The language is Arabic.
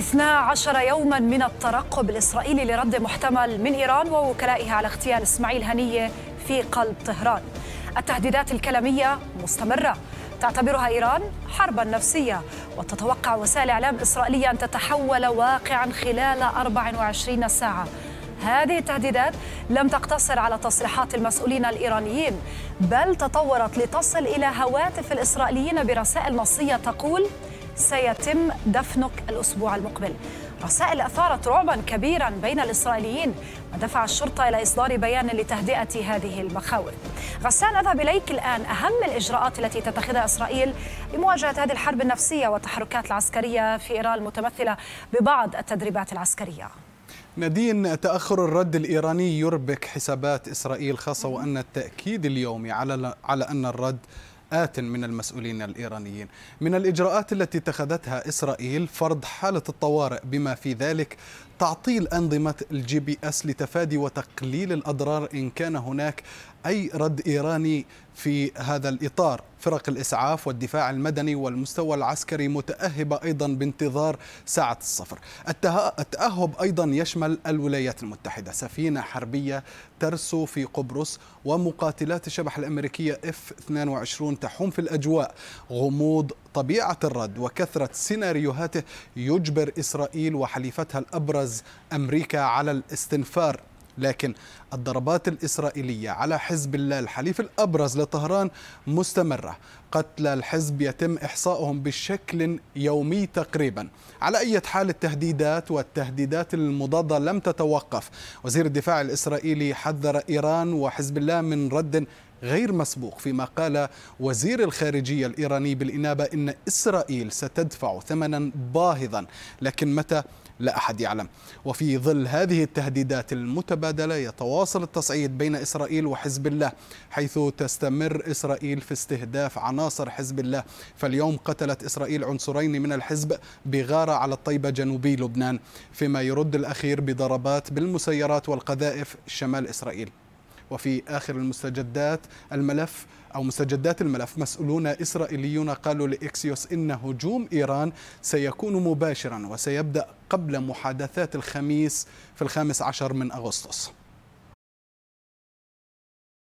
12 يوما من الترقب الإسرائيلي لرد محتمل من إيران ووكلائها على اغتيال إسماعيل هنية في قلب طهران التهديدات الكلامية مستمرة تعتبرها إيران حربا نفسية وتتوقع وسائل إعلام إسرائيلية أن تتحول واقعا خلال 24 ساعة هذه التهديدات لم تقتصر على تصريحات المسؤولين الإيرانيين بل تطورت لتصل إلى هواتف الإسرائيليين برسائل نصية تقول سيتم دفنك الأسبوع المقبل رسائل أثارت رعبا كبيرا بين الإسرائيليين ودفع الشرطة إلى إصدار بيان لتهدئة هذه المخاوف غسان أذهب إليك الآن أهم الإجراءات التي تتخذها إسرائيل لمواجهة هذه الحرب النفسية والتحركات العسكرية في إيران المتمثلة ببعض التدريبات العسكرية نادين تأخر الرد الإيراني يربك حسابات إسرائيل خاصة وأن التأكيد اليومي على على أن الرد مئات من المسؤولين الإيرانيين من الإجراءات التي اتخذتها إسرائيل فرض حالة الطوارئ بما في ذلك تعطيل أنظمة الجي بي أس لتفادي وتقليل الأضرار إن كان هناك أي رد إيراني في هذا الإطار فرق الإسعاف والدفاع المدني والمستوى العسكري متأهبة أيضا بانتظار ساعة الصفر التأهب أيضا يشمل الولايات المتحدة سفينة حربية ترسو في قبرص ومقاتلات الشبح الأمريكية F-22 تحوم في الأجواء غموض طبيعة الرد وكثرة سيناريوهاته يجبر إسرائيل وحليفتها الأبرز أمريكا على الاستنفار لكن الضربات الإسرائيلية على حزب الله الحليف الأبرز لطهران مستمرة قتلى الحزب يتم إحصائهم بشكل يومي تقريبا على أي حال التهديدات والتهديدات المضادة لم تتوقف وزير الدفاع الإسرائيلي حذر إيران وحزب الله من رد غير مسبوق فيما قال وزير الخارجية الإيراني بالإنابة إن إسرائيل ستدفع ثمنا باهظا لكن متى لا أحد يعلم وفي ظل هذه التهديدات المتبادلة يتواصل التصعيد بين إسرائيل وحزب الله حيث تستمر إسرائيل في استهداف عناصر حزب الله فاليوم قتلت إسرائيل عنصرين من الحزب بغارة على الطيبة جنوبي لبنان فيما يرد الأخير بضربات بالمسيرات والقذائف شمال إسرائيل وفي آخر المستجدات الملف أو مستجدات الملف مسؤولون إسرائيليون قالوا لإكسيوس إن هجوم إيران سيكون مباشرا وسيبدأ قبل محادثات الخميس في الخامس عشر من أغسطس